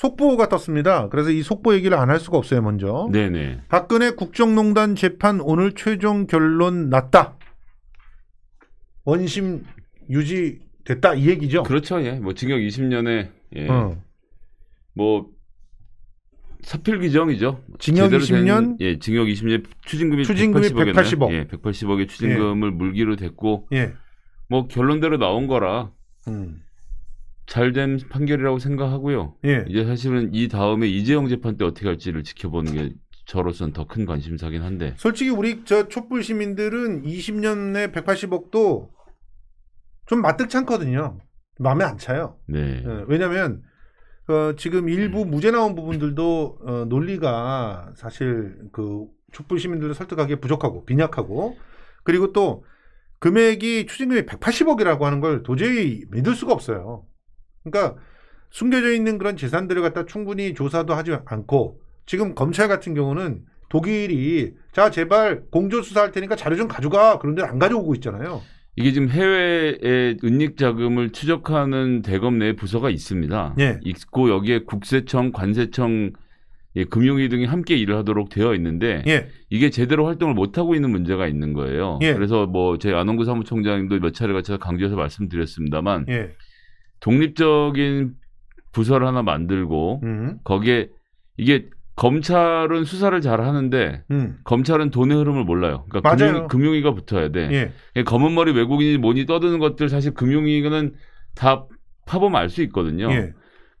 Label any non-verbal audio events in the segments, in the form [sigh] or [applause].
속보가 떴습니다. 그래서 이 속보 얘기를 안 할 수가 없어요, 먼저. 네네. 박근혜 국정농단 재판 오늘 최종 결론 났다. 원심 유지 됐다 이 얘기죠. 그렇죠. 예. 뭐 징역 20년에 예. 어. 뭐 사필 규정이죠. 징역 20년. 된, 예, 징역 20년 추징금이, 추징금이 1 8 0억이었요 180억. 예, 180억의 추징금을 예. 물기로 됐고 예. 뭐 결론대로 나온 거라. 음. 잘된 판결이라고 생각하고요. 예. 이제 사실은 이 다음에 이재용 재판 때 어떻게 할지를 지켜보는 게 저로서는 더 큰 관심사긴 한데. 솔직히 우리 저 촛불 시민들은 20년에 180억도 좀 마뜩찮거든요. 마음에 안 차요. 네. 예, 왜냐하면 어, 지금 일부 음. 무죄 나온 부분들도 어, 논리가 사실 그 촛불 시민들을 설득하기에 부족하고 빈약하고 그리고 또 금액이 추징금이 180억이라고 하는 걸 도저히 믿을 수가 없어요. 그러니까 숨겨져 있는 그런 재산들을 갖다 충분히 조사도 하지 않고 지금 검찰 같은 경우는 독일이 자 제발 공조 수사할 테니까 자료 좀 가져가 그런데 안 가져오고 있잖아요. 이게 지금 해외의 은닉 자금을 추적하는 대검 내 부서가 있습니다. 예. 있고 여기에 국세청, 관세청, 예, 금융위 등이 함께 일을 하도록 되어 있는데 예. 이게 제대로 활동을 못 하고 있는 문제가 있는 거예요. 예. 그래서 뭐 제 안원구 사무총장님도 몇 차례 같이 강조해서 말씀드렸습니다만 예. 독립적인 부서를 하나 만들고 음. 거기에 이게 검찰은 수사를 잘 하는데 음. 검찰은 돈의 흐름을 몰라요. 그러니까 맞아 금융, 위가 붙어야 돼. 예. 그러니까 검은 머리 외국인이 뭐니 떠드는 것들 사실 금융위는 다 파범 알수 있거든요. 예.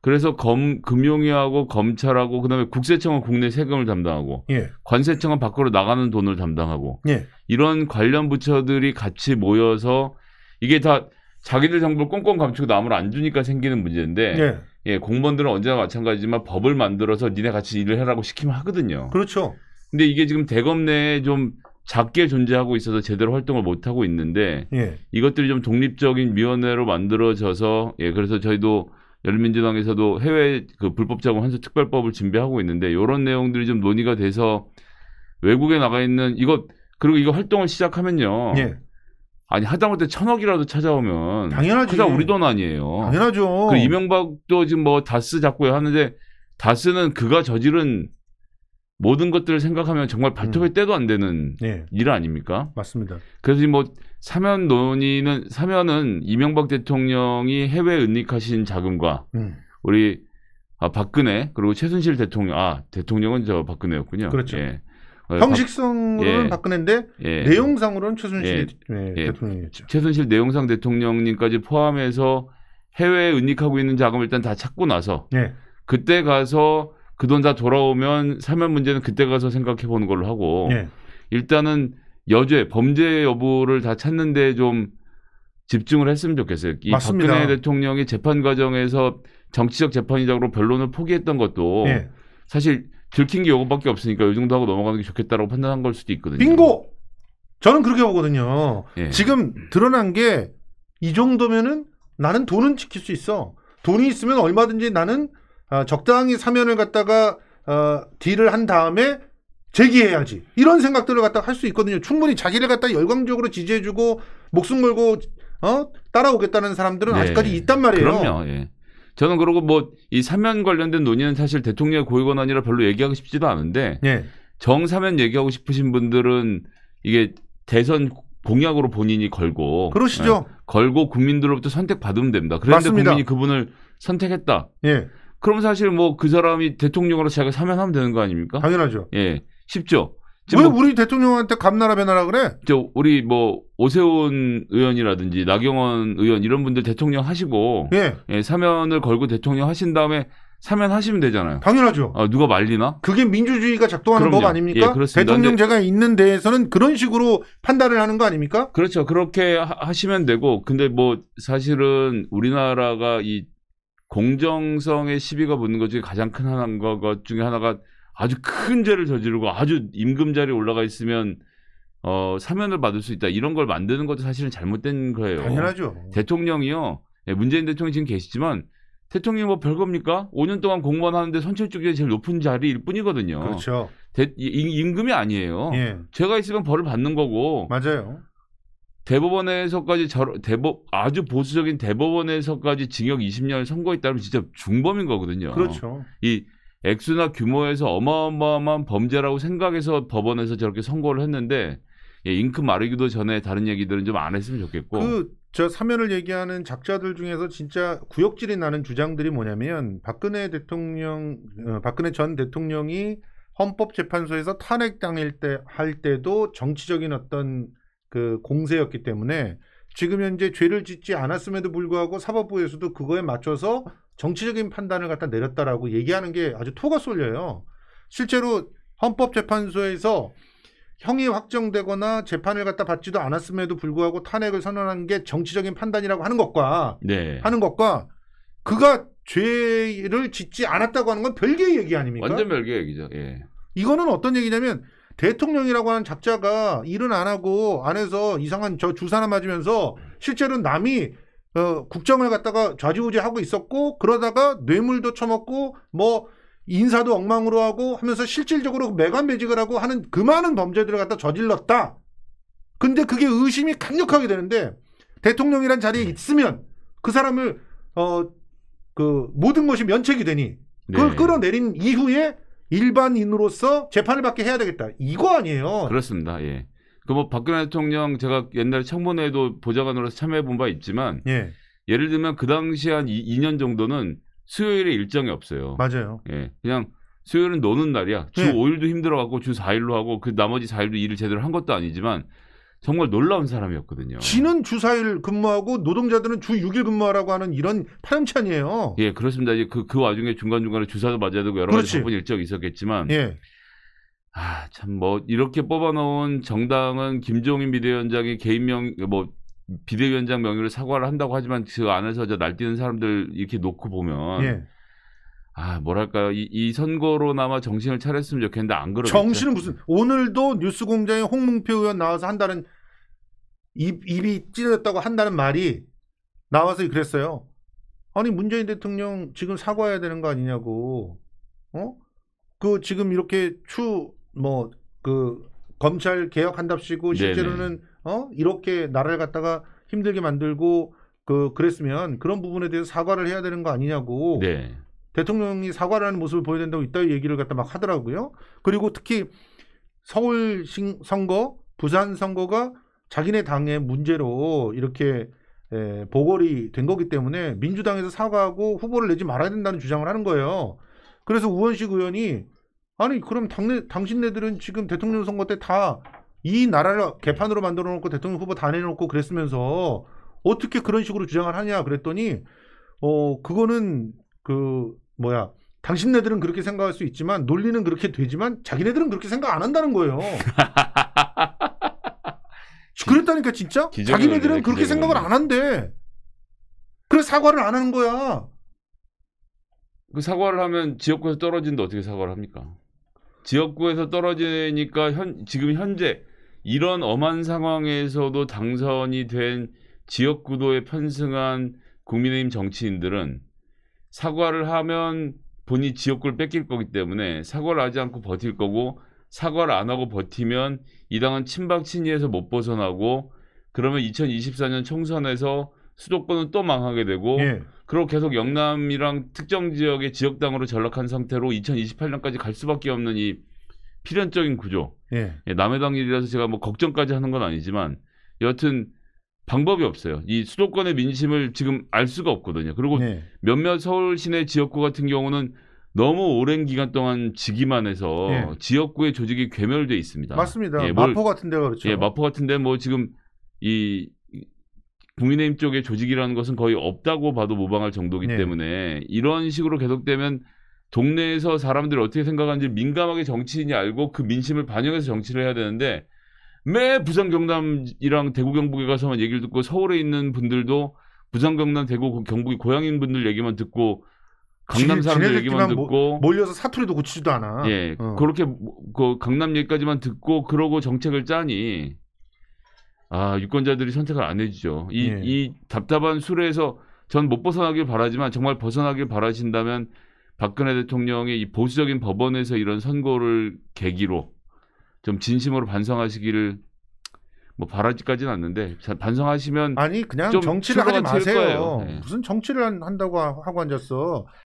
그래서 검 금융위하고 검찰하고 그다음에 국세청은 국내 세금을 담당하고 예. 관세청은 밖으로 나가는 돈을 담당하고 예. 이런 관련 부처들이 같이 모여서 이게 다 자기들 정보를 꽁꽁 감추고 남을 안 주니까 생기는 문제인데 예. 예, 공무원들은 언제나 마찬가지지만 법을 만들어서 니네 같이 일을 해라고 시키면 하거든요. 그렇죠. 근데 이게 지금 대검 내에 좀 작게 존재하고 있어서 제대로 활동을 못 하고 있는데 예. 이것들이 좀 독립적인 위원회로 만들어져서 예, 그래서 저희도 열린민주당에서도 해외 그 불법 자금 환수 특별법을 준비하고 있는데 이런 내용들이 좀 논의가 돼서 외국에 나가 있는 이것 그리고 이거 활동을 시작하면요. 예. 아니 하다못해 천억이라도 찾아오면 당연하지. 그다 우리 돈 아니에요. 당연하죠. 그 이명박도 지금 뭐 다스 잡고 하는데 다스는 그가 저지른 모든 것들을 생각하면 정말 발톱에 음. 때도 안 되는 네. 일 아닙니까? 맞습니다. 그래서 뭐 사면 논의는 사면은 이명박 대통령이 해외 은닉하신 자금과 음. 우리 아 박근혜 그리고 최순실 대통령 아 대통령은 저 박근혜였군요. 그렇죠. 예. 예, 형식성으로는 예. 박근혜인데 예. 내용상으로는 최순실 예. 예, 예. 대통령이었죠. 최순실 내용상 대통령님까지 포함해서 해외에 은닉하고 있는 자금을 일단 다 찾고 나서 그때 가서 그 돈 다 돌아오면 사면 문제는 그때 가서 생각해 보는 걸로 하고 일단은 여죄 범죄 여부를 다 찾는데 좀 집중을 했으면 좋겠어요. 이 맞습니다. 박근혜 대통령이 재판 과정에서 정치적 재판이라고 변론을 포기했던 것도 사실 들킨 게 요거밖에 없으니까 요 정도 하고 넘어가는 게 좋겠다라고 판단한 걸 수도 있거든요. 빙고. 저는 그렇게 보거든요. 예. 지금 드러난 게 이 정도면은 나는 돈은 지킬 수 있어. 돈이 있으면 얼마든지 나는 아, 적당히 사면을 갖다가 어, 딜을 한 다음에 제기해야지. 이런 생각들을 갖다 가할 수 있거든요. 충분히 자기를 갖다 열광적으로 지지해주고 목숨 걸고 어 따라오겠다는 사람들은 네. 아직까지 있단 말이에요. 그럼요. 예. 저는 그러고 뭐 이 사면 관련된 논의는 사실 대통령의 고유 권한이라 별로 얘기하고 싶지도 않은데 예. 정사면 얘기하고 싶으신 분들은 이게 대선 공약으로 본인이 걸고 그러시죠. 예, 걸고 국민들로부터 선택받으면 됩니다. 그런데 국민이 그분을 선택했다. 예. 그럼 사실 뭐 그 사람이 대통령으로 자기가 사면하면 되는 거 아닙니까? 당연하죠. 예. 쉽죠. 왜 뭐 우리 대통령한테 감나라 배나라 그래? 저 우리 뭐 오세훈 의원이라든지 나경원 의원 이런 분들 대통령 하시고 예. 예 사면을 걸고 대통령 하신 다음에 사면 하시면 되잖아요. 당연하죠. 아, 누가 말리나? 그게 민주주의가 작동하는 그럼요. 법 예, 아닙니까? 예, 그렇습니다. 대통령제가 있는 데에서는 그런 식으로 판단을 하는 거 아닙니까? 그렇죠. 그렇게 하시면 되고 근데 뭐 사실은 우리나라가 이 공정성의 시비가 붙는 것 중에 가장 큰 하나인 것 중에 하나가 아주 큰 죄를 저지르고 아주 임금자리에 올라가 있으면 어, 사면을 받을 수 있다. 이런 걸 만드는 것도 사실은 잘못된 거예요. 당연하죠. 대통령이요. 네, 문재인 대통령이 지금 계시지만 대통령이 뭐 별겁니까? 5년 동안 공무원 하는데 선출직에 제일 높은 자리일 뿐이거든요. 그렇죠. 대, 임금이 아니에요. 예. 제가 있으면 벌을 받는 거고. 맞아요. 대법원에서까지 저, 대법 아주 보수적인 대법원에서까지 징역 20년을 선고했다면 진짜 중범인 거거든요. 그렇죠. 이 액수나 규모에서 어마어마한 범죄라고 생각해서 법원에서 저렇게 선고를 했는데 예, 잉크 마르기도 전에 다른 얘기들은 좀 안 했으면 좋겠고 그 저 사면을 얘기하는 작자들 중에서 진짜 구역질이 나는 주장들이 뭐냐면 박근혜 대통령 어, 박근혜 전 대통령이 헌법재판소에서 탄핵 당일 때 할 때도 정치적인 어떤 그 공세였기 때문에 지금 현재 죄를 짓지 않았음에도 불구하고 사법부에서도 그거에 맞춰서 정치적인 판단을 갖다 내렸다라고 얘기하는 게 아주 토가 쏠려요. 실제로 헌법재판소에서 형이 확정되거나 재판을 갖다 받지도 않았음에도 불구하고 탄핵을 선언한 게 정치적인 판단이라고 하는 것과 네. 하는 것과 그가 죄를 짓지 않았다고 하는 건 별개의 얘기 아닙니까? 완전 별개의 얘기죠. 예. 이거는 어떤 얘기냐면 대통령이라고 하는 작자가 일은 안 하고 안에서 이상한 저 주사나 맞으면서 실제로 남이 어, 국정을 갖다가 좌지우지하고 있었고 그러다가 뇌물도 처먹고 뭐 인사도 엉망으로 하고 하면서 실질적으로 매관 매직을 하고 하는 그 많은 범죄들을 갖다 저질렀다. 근데 그게 의심이 강력하게 되는데 대통령이란 자리에 네. 있으면 그 사람을 어 그 모든 것이 면책이 되니 그걸 네. 끌어내린 이후에 일반인으로서 재판을 받게 해야 되겠다. 이거 아니에요. 그렇습니다. 예. 그뭐 박근혜 대통령 제가 옛날에 청문회도 보좌관으로 참여해 본 바 있지만 예. 예를 들면 그 당시 한 2, 2년 정도는 수요일에 일정이 없어요. 맞아요. 예. 그냥 수요일은 노는 날이야. 주 네. 예. 5일도 힘들어갖고 주 4일로 하고 그 나머지 4일도 일을 제대로 한 것도 아니지만 정말 놀라운 사람이었거든요. 지는 주 4일 근무하고 노동자들은 주 6일 근무하라고 하는 이런 파렴치한이에요. 예, 그렇습니다. 이제 그, 그 와중에 중간중간에 주사도 맞아야 되고 여러 그렇지. 가지 바쁜 일정이 있었겠지만 예. 아, 참, 뭐, 이렇게 뽑아놓은 정당은 김종인 비대위원장이 개인명, 뭐, 비대위원장 명의로 사과를 한다고 하지만 그 안에서 저 날뛰는 사람들 이렇게 놓고 보면 예. 아 뭐랄까요 이, 이, 선거로나마 정신을 차렸으면 좋겠는데 안 그러죠. 정신은 무슨 오늘도 뉴스공장에 홍문표 의원 나와서 한다는 입, 입이 찢어졌다고 한다는 말이 나와서 그랬어요. 아니 문재인 대통령 지금 사과해야 되는 거 아니냐고. 어? 그 지금 이렇게 추 뭐그 검찰 개혁한답시고 네, 실제로는 네네. 어 이렇게 나라를 갖다가 힘들게 만들고 그 그랬으면 그런 부분에 대해서 사과를 해야 되는 거 아니냐고 네. 대통령이 사과를 하는 모습을 보여야 된다고 이따 얘기를 갖다 막 하더라고요. 그리고 특히 서울 선거, 부산 선거가 자기네 당의 문제로 이렇게 에, 보궐이 된 거기 때문에 민주당에서 사과하고 후보를 내지 말아야 된다는 주장을 하는 거예요. 그래서 우원식 의원이 아니 그럼 당내, 당신네들은 지금 대통령 선거 때 다 이 나라를 개판으로 만들어 놓고 대통령 후보 다 내놓고 그랬으면서 어떻게 그런 식으로 주장을 하냐 그랬더니 어 그거는 그 뭐야 당신네들은 그렇게 생각할 수 있지만 논리는 그렇게 되지만 자기네들은 그렇게 생각 안 한다는 거예요. [laughs] 그랬다니까 진짜 자기네들은 그렇게 생각을 안 한대. 그래 사과를 안 하는 거야. 그 사과를 하면 지역구에서 떨어진데 어떻게 사과를 합니까? 지역구에서 떨어지니까 현, 지금 현재 이런 엄한 상황에서도 당선이 된 지역구도에 편승한 국민의힘 정치인들은 사과를 하면 본인 지역구를 뺏길 거기 때문에 사과를 하지 않고 버틸 거고 사과를 안 하고 버티면 이 당은 친박 친이에서 못 벗어나고 그러면 2024년 총선에서 수도권은 또 망하게 되고 예. 그리고 계속 영남이랑 특정 지역의 지역당으로 전락한 상태로 2028년까지 갈 수밖에 없는 이 필연적인 구조. 예. 예, 남의 당일이라서 제가 뭐 걱정까지 하는 건 아니지만 여하튼 방법이 없어요. 이 수도권의 민심을 지금 알 수가 없거든요. 그리고 예. 몇몇 서울 시내 지역구 같은 경우는 너무 오랜 기간 동안 지기만 해서 예. 지역구의 조직이 괴멸돼 있습니다. 맞습니다. 예, 뭘, 마포 같은 데가 그렇죠. 예, 마포 같은 데 뭐 지금 이 국민의힘 쪽의 조직이라는 것은 거의 없다고 봐도 모방할 정도이기 네. 때문에 이런 식으로 계속되면 동네에서 사람들이 어떻게 생각하는지 민감하게 정치인이 알고 그 민심을 반영해서 정치를 해야 되는데 매 부산 경남이랑 대구 경북에 가서만 얘기를 듣고 서울에 있는 분들도 부산 경남 대구 경북이 고향인 분들 얘기만 듣고 강남 사람들 얘기만 듣고 몰려서 사투리도 고치지도 않아. 예, 어. 그렇게 뭐, 그 강남 얘기까지만 듣고 그러고 정책을 짜니 아 유권자들이 선택을 안 해주죠. 이, 네. 이 답답한 수레에서 전 못 벗어나길 바라지만 정말 벗어나길 바라신다면 박근혜 대통령이이 보수적인 법원에서 이런 선거를 계기로 좀 진심으로 반성하시기를 뭐 바라지까지는 않는데 반성하시면 아니 그냥 정치를 하지 마세요. 네. 무슨 정치를 한, 다고 하고 앉았어.